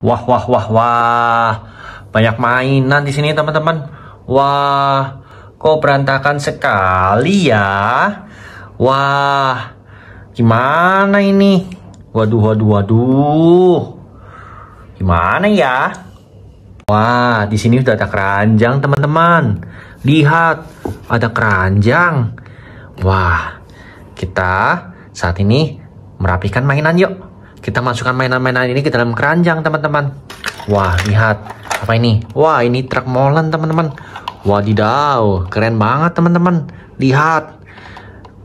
Wah, wah, wah, wah. Banyak mainan di sini, teman-teman. Wah, kok berantakan sekali ya. Wah, gimana ini? Waduh, waduh, waduh. Gimana ya? Wah, di sini sudah ada keranjang, teman-teman. Lihat, ada keranjang. Wah, kita saat ini merapikan mainan yuk. Kita masukkan mainan-mainan ini ke dalam keranjang, teman-teman. Wah, lihat. Apa ini? Wah, ini truk molen, teman-teman. Wadidaw, keren banget, teman-teman. Lihat.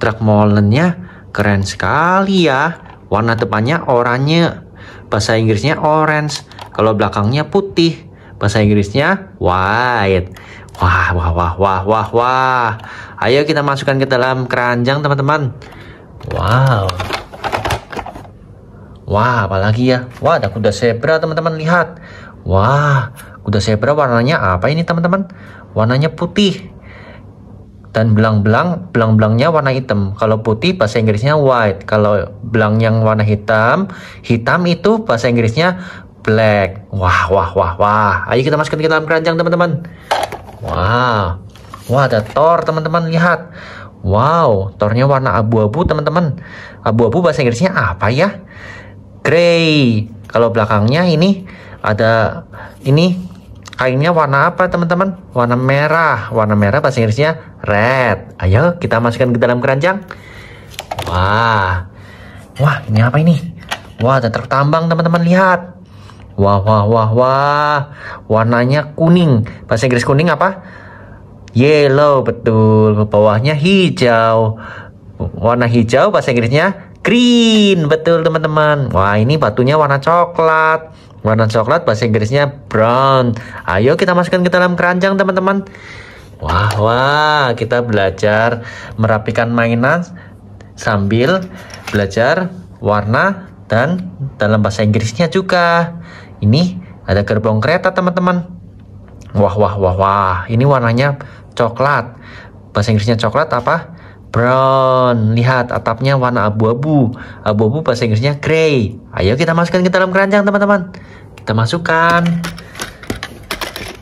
Truk molennya keren sekali ya. Warna depannya oranye. Bahasa Inggrisnya orange. Kalau belakangnya putih. Bahasa Inggrisnya white. Wah, wah, wah, wah, wah, wah. Ayo kita masukkan ke dalam keranjang, teman-teman. Wow. Wah, apalagi ya? Wah, ada kuda zebra, teman-teman. Lihat. Wah, kuda zebra warnanya apa ini, teman-teman? Warnanya putih. Dan belang-belang, belang-belangnya warna hitam. Kalau putih bahasa Inggrisnya white. Kalau belang yang warna hitam, hitam itu bahasa Inggrisnya black. Wah, wah, wah, wah. Ayo kita masukkan ke dalam keranjang, teman-teman. Wah. Wah, ada Thor, teman-teman. Lihat. Wow, tornya warna abu-abu, teman-teman. Abu-abu bahasa Inggrisnya apa ya? grey. Kalau belakangnya ini ada ini kainnya warna apa teman-teman? Warna merah. Warna merah bahasa Inggrisnya red. Ayo kita masukkan ke dalam keranjang. Wah. Wah, ini apa ini? Wah, ada truk tambang teman-teman lihat. Wah, wah, wah, wah. Warnanya kuning. Bahasa Inggris kuning apa? Yellow, betul. Bawahnya hijau. Warna hijau bahasa Inggrisnya green. Betul teman-teman. Wah ini batunya warna coklat. Warna coklat bahasa Inggrisnya brown. Ayo kita masukkan ke dalam keranjang teman-teman. Wah, wah, kita belajar merapikan mainan sambil belajar warna dan dalam bahasa Inggrisnya juga. Ini ada gerbong kereta teman-teman. Wah, wah, wah, wah. Ini warnanya coklat. Bahasa Inggrisnya coklat apa? Brown, lihat atapnya warna abu-abu. Abu-abu bahasa Inggrisnya gray. Ayo kita masukkan ke dalam keranjang teman-teman. Kita masukkan.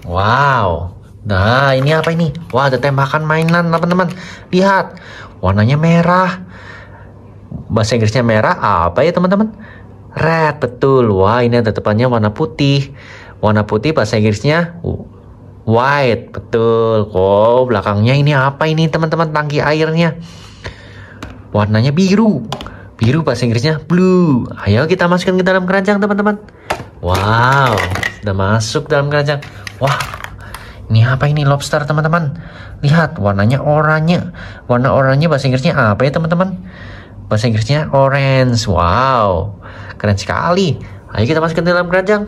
Wow. Nah, ini apa ini? Wah, ada tembakan mainan teman-teman. Lihat, warnanya merah. Bahasa Inggrisnya merah apa ya teman-teman? Red, betul. Wah, ini ada depannya warna putih. Warna putih bahasa Inggrisnya White, betul. Oh, belakangnya ini apa ini teman-teman tangki airnya? Warnanya biru. Biru bahasa Inggrisnya blue. Ayo kita masukkan ke dalam keranjang teman-teman. Wow, sudah masuk dalam keranjang. Wah, ini apa ini lobster teman-teman? Lihat warnanya oranye. Warna oranye bahasa Inggrisnya apa ya teman-teman? Bahasa Inggrisnya orange. Wow, keren sekali. Ayo kita masukkan ke dalam keranjang.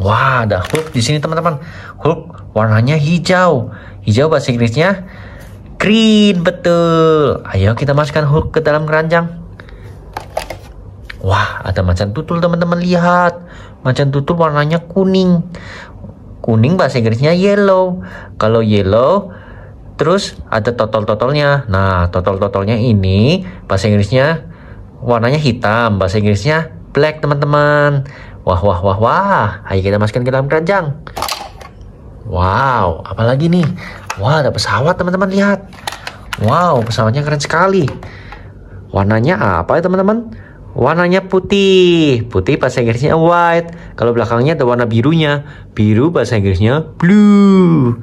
Wah, ada hook di sini teman-teman. Hook warnanya hijau. Hijau bahasa Inggrisnya green, betul. Ayo kita masukkan hook ke dalam keranjang. Wah, ada macan tutul teman-teman lihat. Macan tutul warnanya kuning. Kuning bahasa Inggrisnya yellow. Kalau yellow terus ada totol-totolnya. Nah, totol-totolnya ini bahasa Inggrisnya warnanya hitam, bahasa Inggrisnya black, teman-teman. Wah, wah, wah, wah. Ayo kita masukkan ke dalam keranjang. Wow, apalagi nih? Wah, ada pesawat teman-teman, lihat. Wow, pesawatnya keren sekali. Warnanya apa ya teman-teman? Warnanya putih. Putih bahasa Inggrisnya white. Kalau belakangnya ada warna birunya. Biru bahasa Inggrisnya blue.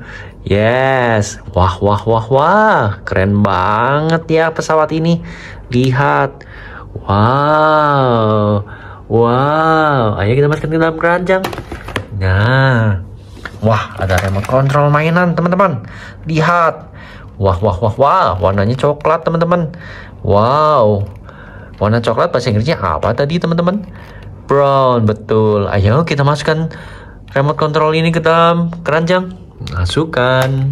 Yes. Wah, wah, wah, wah. Keren banget ya pesawat ini. Lihat. Wow. Wow, ayo kita masukkan ke dalam keranjang. Nah, wah ada remote control mainan teman-teman. Lihat, wah wah wah wah, warnanya coklat teman-teman. Wow, warna coklat bahasa Inggrisnya apa tadi teman-teman? Brown, betul. Ayo kita masukkan remote control ini ke dalam keranjang. Masukkan.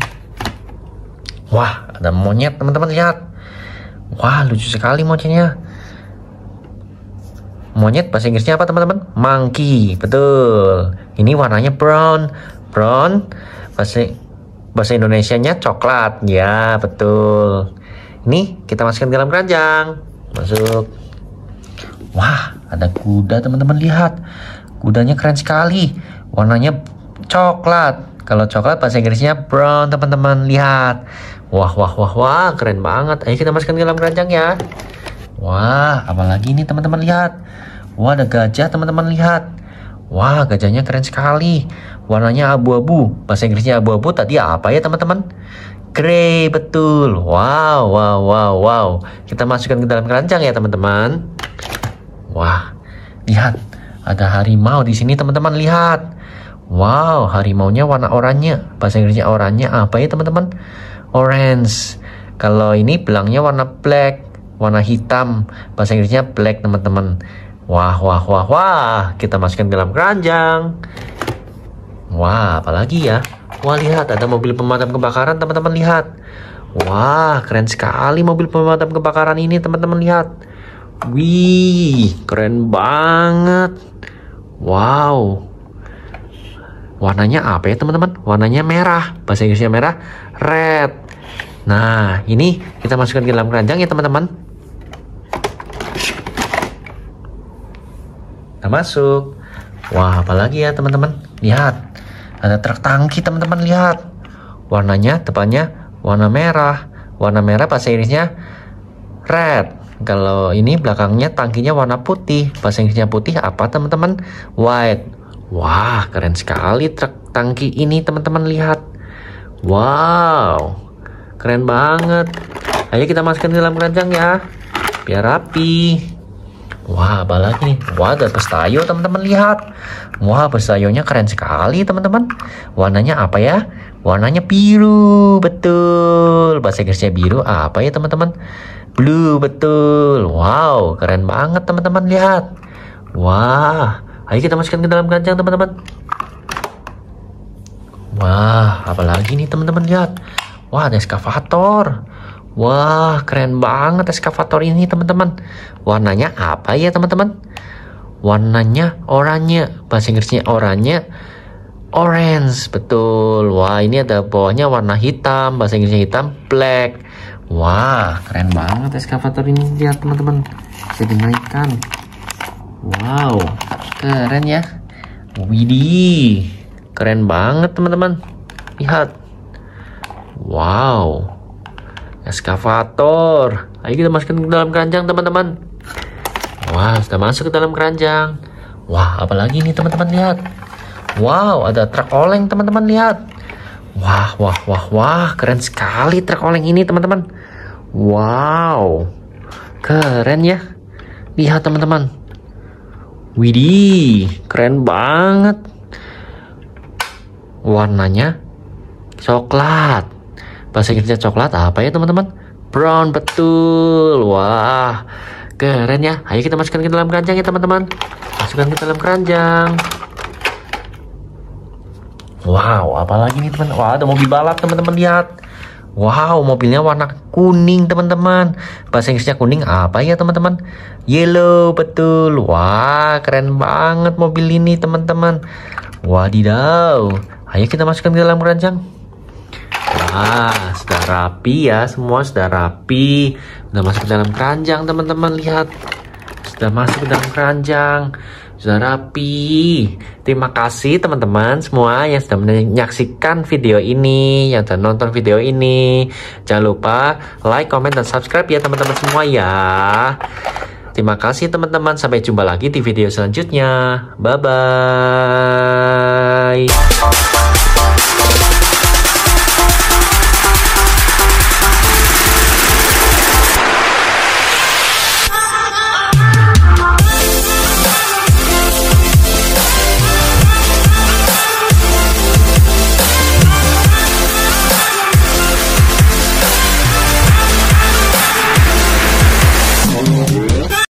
Wah, ada monyet teman-teman lihat. Wah, lucu sekali monyetnya. Monyet bahasa Inggrisnya apa teman-teman? Monkey, betul. Ini warnanya brown. Brown bahasa bahasa Indonesia-nya coklat. Ya, betul. Ini kita masukkan ke dalam keranjang. Masuk. Wah, ada kuda teman-teman lihat. Kudanya keren sekali. Warnanya coklat. Kalau coklat bahasa Inggrisnya brown teman-teman lihat. Wah wah wah wah keren banget. Ayo kita masukkan ke dalam keranjang ya. Wah, apalagi ini teman-teman lihat. Wah, ada gajah teman-teman lihat. Wah, gajahnya keren sekali. Warnanya abu-abu. Bahasa Inggrisnya abu-abu tadi apa ya teman-teman? Grey, betul. Wow, wow, wow, wow. Kita masukkan ke dalam keranjang ya teman-teman. Wah, lihat. Ada harimau di sini teman-teman, lihat. Wow, harimaunya warna oranye. Bahasa Inggrisnya oranye apa ya teman-teman? Orange. Kalau ini belangnya warna black warna hitam bahasa Inggrisnya black teman-teman wah wah wah wah kita masukkan ke dalam keranjang wah apalagi ya wah lihat ada mobil pemadam kebakaran teman-teman lihat wah keren sekali mobil pemadam kebakaran ini teman-teman lihat wih keren banget wow warnanya apa ya teman-teman warnanya merah bahasa Inggrisnya merah red Nah, ini kita masukkan ke dalam keranjang ya teman-teman. Kita masuk. Wah, apalagi ya teman-teman? Lihat. Ada truk tangki teman-teman, lihat. Warnanya tepatnya warna merah. Warna merah bahasa Inggrisnya red. Kalau ini belakangnya tangkinya warna putih. Bahasa Inggrisnya putih apa teman-teman? White. Wah, keren sekali truk tangki ini teman-teman lihat. Wow. Keren banget. Ayo kita masukkan ke dalam keranjang ya. Biar rapi. Wah, apalagi nih? Wah, ada pestayo teman-teman lihat. Wah, pestayonya keren sekali teman-teman. Warnanya apa ya? Warnanya biru, betul. Bahasa Inggrisnya biru apa ya teman-teman? Blue, betul. Wow, keren banget teman-teman lihat. Wah, ayo kita masukkan ke dalam kancang, teman-teman. Wah, apalagi nih teman-teman lihat. Wah, ada eskavator. Wah, keren banget eskavator ini, teman-teman. Warnanya apa ya, teman-teman? Warnanya oranye. Bahasa Inggrisnya oranye. Orange, betul. Wah, ini ada bawahnya warna hitam. Bahasa Inggrisnya hitam, black. Wah, keren banget eskavator ini. Lihat, teman-teman. Bisa dinaikkan. Wow, keren ya. Widih, keren banget, teman-teman. Lihat. Wow. Eskavator. Ayo kita masukkan ke dalam keranjang, teman-teman. Wah, sudah masuk ke dalam keranjang. Wah, apalagi ini teman-teman, lihat. Wow, ada truk oleng, teman-teman, lihat. Wah, wah, wah, wah, keren sekali truk oleng ini, teman-teman. Wow, keren ya. Lihat, teman-teman. Widih, keren banget. Warnanya coklat. Bahasa Inggrisnya coklat apa ya teman-teman? Brown betul. Wah, keren ya. Ayo kita masukkan ke dalam keranjang ya teman-teman. Masukkan ke dalam keranjang. Wow, apalagi nih teman? Wah, ada mobil balap teman-teman lihat. Wow, mobilnya warna kuning teman-teman. Bahasa Inggrisnya kuning apa ya teman-teman? Yellow, betul. Wah, keren banget mobil ini teman-teman. Wadidaw. Ayo kita masukkan ke dalam keranjang. Ah, sudah rapi ya, semua sudah rapi. Sudah masuk ke dalam keranjang, teman-teman. Lihat. Sudah masuk ke dalam keranjang. Sudah rapi. Terima kasih teman-teman semua yang sudah menyaksikan video ini, yang sudah nonton video ini. Jangan lupa like, komen, dan subscribe ya teman-teman semua ya. Terima kasih teman-teman. Sampai jumpa lagi di video selanjutnya. Bye-bye.